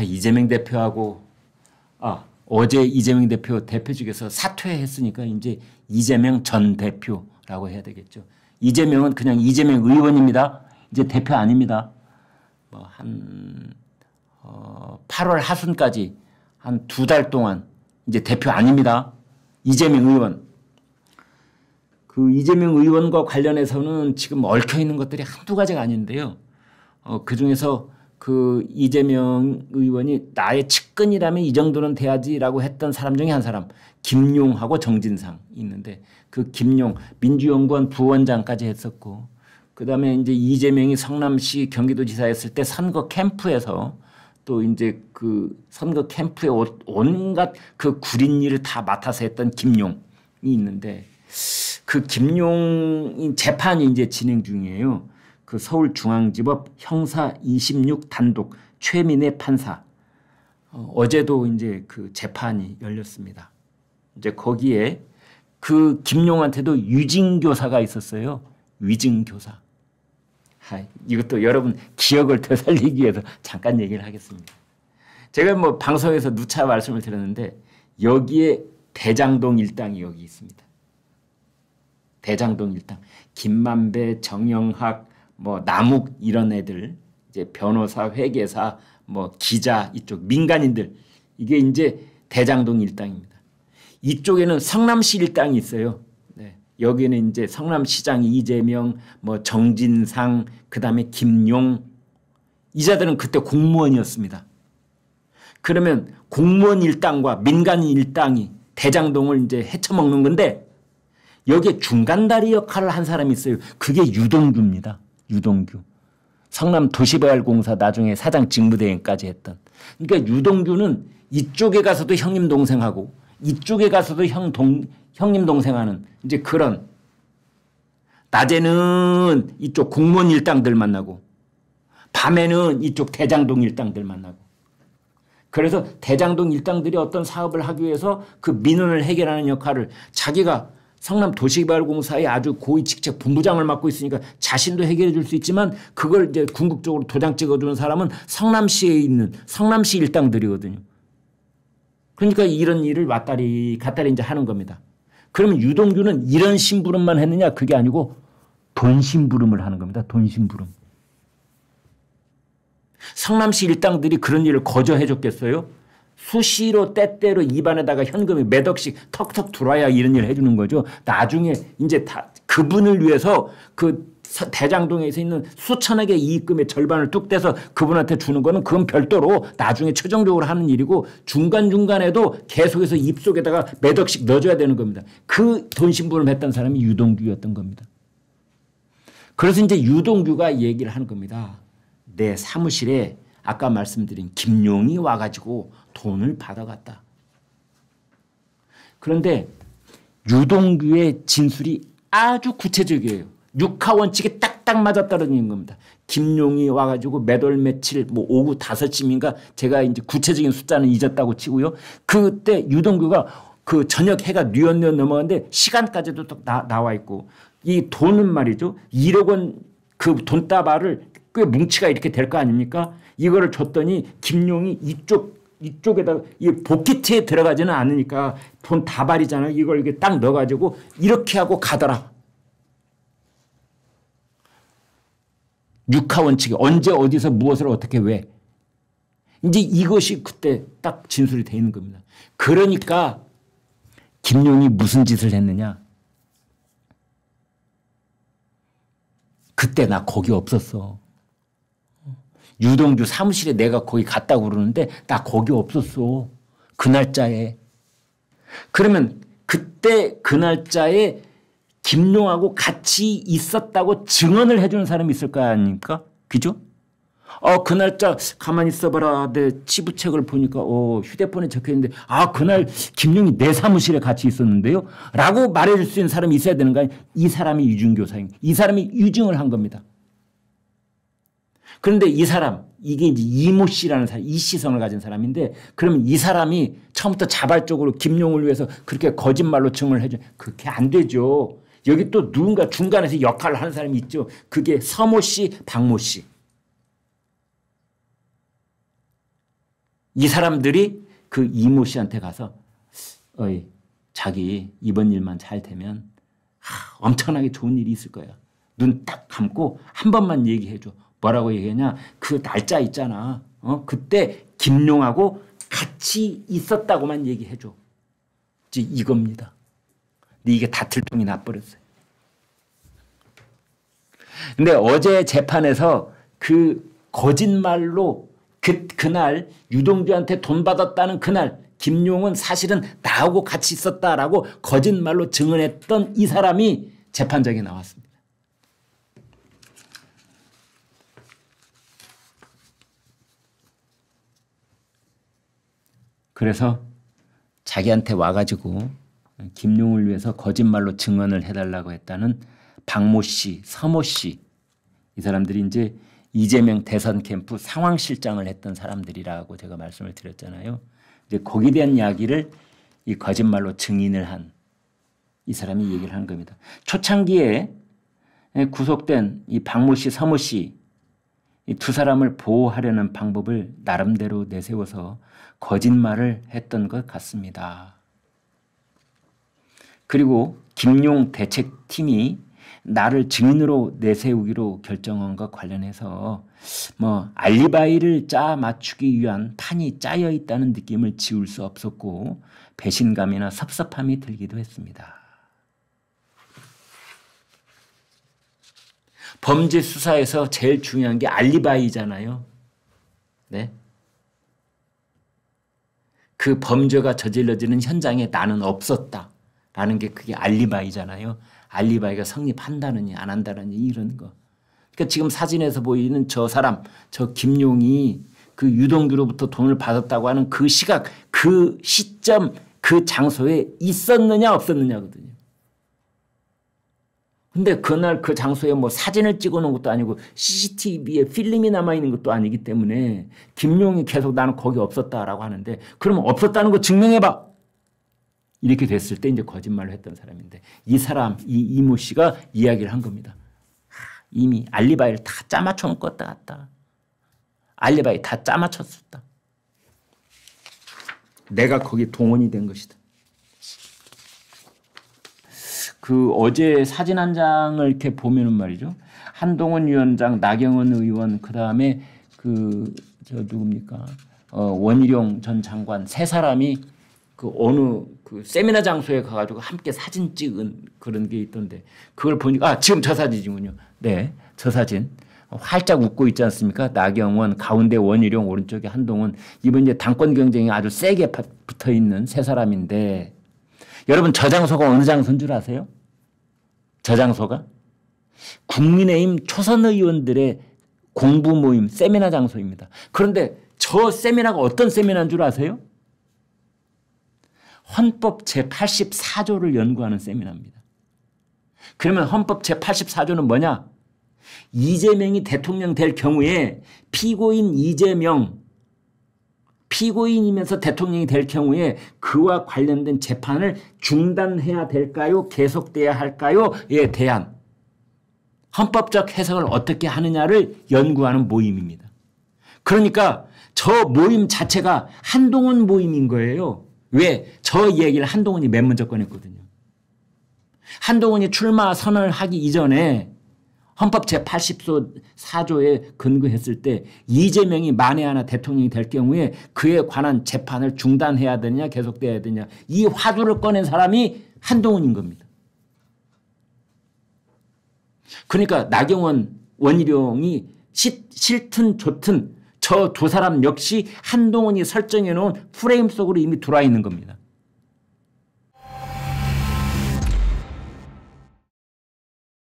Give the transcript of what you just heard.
아, 이재명 대표하고 아, 어제 이재명 대표 대표직에서 사퇴했으니까 이제 이재명 전 대표라고 해야 되겠죠. 이재명은 그냥 이재명 의원입니다. 이제 대표 아닙니다. 뭐한 어, 8월 하순까지 한 두 달 동안 이제 대표 아닙니다. 이재명 의원. 그 이재명 의원과 관련해서는 지금 얽혀 있는 것들이 한두 가지가 아닌데요. 어, 그 중에서 그 이재명 의원이 나의 측근이라면 이 정도는 돼야지라고 했던 사람 중에 한 사람 김용하고 정진상 있는데 그 김용 민주연구원 부원장까지 했었고 그다음에 이제 이재명이 성남시 경기도지사였을 때 선거 캠프에서 또 이제 그 선거 캠프에 온갖 그 구린 일을 다 맡아서 했던 김용이 있는데 그 김용이 재판이 이제 진행 중이에요. 그 서울중앙지법 형사 26 단독 최민의 판사 어, 어제도 이제 그 재판이 열렸습니다. 이제 거기에 그 김용한테도 유진교사가 있었어요. 위증교사. 하, 이것도 여러분 기억을 되살리기 위해서 잠깐 얘기를 하겠습니다. 제가 뭐 방송에서 누차 말씀을 드렸는데 여기에 대장동 일당이 여기 있습니다. 대장동 일당. 김만배, 정영학, 뭐 남욱 이런 애들 이제 변호사, 회계사, 뭐 기자 이쪽 민간인들 이게 이제 대장동 일당입니다. 이쪽에는 성남시 일당이 있어요. 네. 여기는 이제 성남시장 이재명, 뭐 정진상, 그 다음에 김용 이 자들은 그때 공무원이었습니다. 그러면 공무원 일당과 민간인 일당이 대장동을 이제 헤쳐먹는 건데 여기에 중간다리 역할을 한 사람이 있어요. 그게 유동규입니다. 유동규. 성남 도시개발공사 나중에 사장 직무대행까지 했던. 그러니까 유동규는 이쪽에 가서도 형님 동생하고 이쪽에 가서도 형 동, 형님 동생하는 이제 그런 낮에는 이쪽 공무원 일당들 만나고 밤에는 이쪽 대장동 일당들 만나고 그래서 대장동 일당들이 어떤 사업을 하기 위해서 그 민원을 해결하는 역할을 자기가 성남 도시개발공사의 아주 고위 직책 본부장을 맡고 있으니까 자신도 해결해 줄 수 있지만 그걸 이제 궁극적으로 도장 찍어주는 사람은 성남시에 있는 성남시 일당들이거든요. 그러니까 이런 일을 왔다리 갔다리 이제 하는 겁니다. 그러면 유동규는 이런 심부름만 했느냐 그게 아니고 돈 심부름을 하는 겁니다. 돈 심부름. 성남시 일당들이 그런 일을 거저 해줬겠어요? 수시로 때때로 입안에다가 현금이 몇 억씩 턱턱 들어야 와 이런 일을 해주는 거죠. 나중에 이제 다 그분을 위해서 그 대장동에서 있는 수천억의 이익금의 절반을 뚝 떼서 그분한테 주는 거는 그건 별도로 나중에 최종적으로 하는 일이고 중간중간에도 계속해서 입속에다가 몇 억씩 넣어줘야 되는 겁니다. 그돈 신분을 했던 사람이 유동규였던 겁니다. 그래서 이제 유동규가 얘기를 하는 겁니다. 내 사무실에 아까 말씀드린 김용이 와가지고 돈을 받아갔다. 그런데 유동규의 진술이 아주 구체적이에요. 육하 원칙에 딱딱 맞아떨어지 겁니다. 김용이 와가지고 매월 며칠 뭐 오후 5시인가 제가 이제 구체적인 숫자는 잊었다고 치고요. 그때 유동규가 그 저녁 해가 뉘엿뉘엿 넘어가는데 시간까지도 딱 나와 있고 이 돈은 말이죠. 1억 원 그 돈다발을 꽤 뭉치가 이렇게 될 거 아닙니까? 이거를 줬더니 김용이 이쪽 이쪽에다이 복키트에 들어가지는 않으니까 돈 다발이잖아요. 이걸 이게 딱 넣어가지고 이렇게 하고 가더라. 육하 원칙이 언제 어디서 무엇을 어떻게 왜 이제 이것이 그때 딱 진술이 돼 있는 겁니다. 그러니까 김용이 무슨 짓을 했느냐? 그때 나 거기 없었어. 유동규 사무실에 내가 거기 갔다고 그러는데 나 거기 없었어. 그 날짜에. 그러면 그때 그 날짜에 김용하고 같이 있었다고 증언을 해주는 사람이 있을 거 아닙니까? 그죠? 어, 그 날짜 가만히 있어봐라. 내 치부책을 보니까 어, 휴대폰에 적혀있는데 아, 그날 김용이 내 사무실에 같이 있었는데요. 라고 말해줄 수 있는 사람이 있어야 되는 거아니이 사람이 유증교사입이 사람이 유증을 한 겁니다. 그런데 이 사람, 이게 이제 이모 씨라는 사람, 이 시선을 가진 사람인데 그러면 이 사람이 처음부터 자발적으로 김용을 위해서 그렇게 거짓말로 증언을 해줘. 그게 렇안 되죠. 여기 또 누군가 중간에서 역할을 하는 사람이 있죠. 그게 서모 씨, 박모 씨. 이 사람들이 그 이모 씨한테 가서 어이, 자기 이번 일만 잘 되면 하, 엄청나게 좋은 일이 있을 거야. 눈 딱 감고 한 번만 얘기해줘. 뭐라고 얘기하냐 그 날짜 있잖아 어? 그때 김룡하고 같이 있었다고만 얘기해줘 이제 이겁니다 근데 이게 다 들통이 나버렸어요 근데 어제 재판에서 그 거짓말로 그, 그날 유동주한테 돈 받았다는 그날 김용은 사실은 나하고 같이 있었다라고 거짓말로 증언했던 이 사람이 재판장에 나왔습니다. 그래서 자기한테 와가지고 김용을 위해서 거짓말로 증언을 해달라고 했다는 박모 씨, 서모 씨, 이 사람들이 이제 이재명 대선 캠프 상황실장을 했던 사람들이라고 제가 말씀을 드렸잖아요. 이제 거기에 대한 이야기를 이 거짓말로 증인을 한 이 사람이 얘기를 한 겁니다. 초창기에 구속된 이 박모 씨, 서모 씨 이두 사람을 보호하려는 방법을 나름대로 내세워서 거짓말을 했던 것 같습니다. 그리고 김용 대책팀이 나를 증인으로 내세우기로 결정한 것 관련해서 뭐 알리바이를 짜 맞추기 위한 판이 짜여 있다는 느낌을 지울 수 없었고 배신감이나 섭섭함이 들기도 했습니다. 범죄 수사에서 제일 중요한 게 알리바이잖아요. 네. 그 범죄가 저질러지는 현장에 나는 없었다. 라는 게 그게 알리바이잖아요. 알리바이가 성립한다느니 안 한다느니 이런 거. 그러니까 지금 사진에서 보이는 저 사람, 저 김용이 그 유동규로부터 돈을 받았다고 하는 그 시각, 그 시점, 그 장소에 있었느냐 없었느냐거든요. 근데 그날 그 장소에 뭐 사진을 찍어 놓은 것도 아니고 CCTV에 필름이 남아 있는 것도 아니기 때문에 김용이 계속 나는 거기 없었다라고 하는데 그러면 없었다는 거 증명해 봐. 이렇게 됐을 때 이제 거짓말을 했던 사람인데 이 사람 이 이모 씨가 이야기를 한 겁니다. 이미 알리바이를 다 짜맞춰 놓은 것다 같다. 알리바이 다 짜맞췄었다. 내가 거기 동원이 된 것이다. 그 어제 사진 한 장을 이렇게 보면은 말이죠. 한동훈 위원장, 나경원 의원, 그 다음에 그저 누굽니까? 어, 원희룡 전 장관 세 사람이 그 어느 그 세미나 장소에 가가지고 함께 사진 찍은 그런 게 있던데 그걸 보니까 아 지금 저 사진이군요. 네, 저 사진. 활짝 웃고 있지 않습니까? 나경원 가운데 원희룡 오른쪽에 한동훈 이번 이제 당권 경쟁이 아주 세게 붙어 있는 세 사람인데 여러분 저 장소가 어느 장소인 줄 아세요? 저장소가 국민의힘 초선 의원들의 공부 모임 세미나 장소입니다. 그런데 저 세미나가 어떤 세미나인 줄 아세요? 헌법 제84조를 연구하는 세미나입니다. 그러면 헌법 제84조는 뭐냐? 이재명이 대통령 될 경우에 피고인 이재명 피고인이면서 대통령이 될 경우에 그와 관련된 재판을 중단해야 될까요? 계속돼야 할까요?에 대한 헌법적 해석을 어떻게 하느냐를 연구하는 모임입니다. 그러니까 저 모임 자체가 한동훈 모임인 거예요. 왜? 저 얘기를 한동훈이 맨 먼저 꺼냈거든요. 한동훈이 출마 선언을 하기 이전에 헌법 제80조 4조에 근거했을 때 이재명이 만에 하나 대통령이 될 경우에 그에 관한 재판을 중단해야 되냐 계속돼야 되냐이 화두를 꺼낸 사람이 한동훈인 겁니다. 그러니까 나경원 원희룡이 싫든 좋든 저 두 사람 역시 한동훈이 설정해놓은 프레임 속으로 이미 들어와 있는 겁니다.